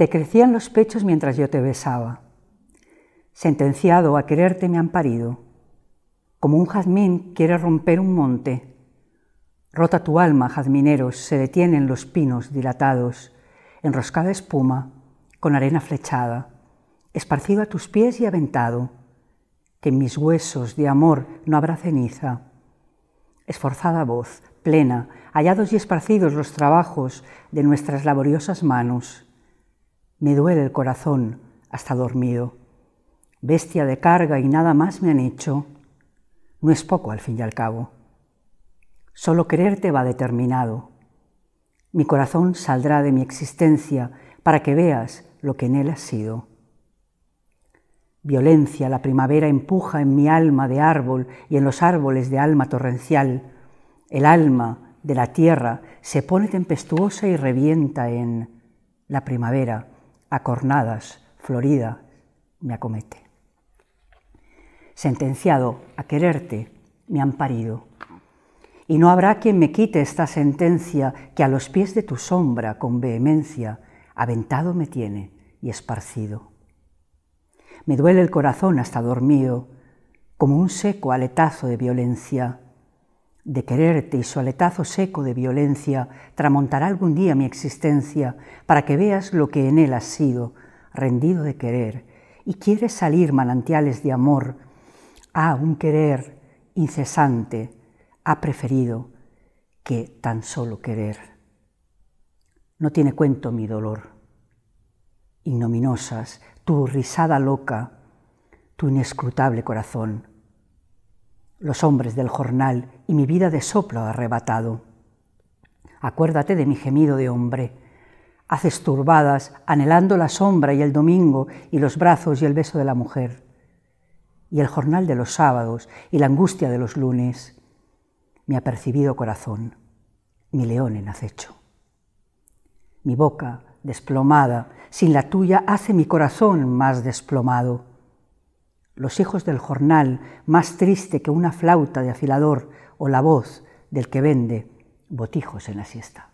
Te crecían los pechos mientras yo te besaba. Sentenciado a quererte me han parido. Como un jazmín quiere romper un monte. Rota tu alma, jazmineros, se detienen los pinos dilatados, enroscada espuma, con arena flechada, esparcido a tus pies y aventado, que en mis huesos de amor no habrá ceniza. Esforzada voz, plena, hallados y esparcidos los trabajos de nuestras laboriosas manos me duele el corazón, hasta dormido. Bestia de carga y nada más me han hecho. No es poco al fin y al cabo. Solo quererte va determinado. Mi corazón saldrá de mi existencia para que veas lo que en él ha sido. Violencia la primavera empuja en mi alma de árbol y en los árboles de alma torrencial. El alma de la tierra se pone tempestuosa y revienta en la primavera cornadas florida, me acomete. Sentenciado a quererte, me han parido. Y no habrá quien me quite esta sentencia que a los pies de tu sombra con vehemencia aventado me tiene y esparcido. Me duele el corazón hasta dormido, como un seco aletazo de violencia, de quererte y su aletazo seco de violencia tramontará algún día mi existencia para que veas lo que en él has sido, rendido de querer, y quieres salir manantiales de amor. a un querer incesante ha preferido que tan solo querer. No tiene cuento mi dolor. Ignominosas, tu risada loca, tu inescrutable corazón los hombres del jornal y mi vida de soplo arrebatado. Acuérdate de mi gemido de hombre. Haces turbadas, anhelando la sombra y el domingo y los brazos y el beso de la mujer, y el jornal de los sábados y la angustia de los lunes. Mi apercibido corazón, mi león en acecho. Mi boca, desplomada, sin la tuya, hace mi corazón más desplomado los hijos del jornal, más triste que una flauta de afilador o la voz del que vende botijos en la siesta.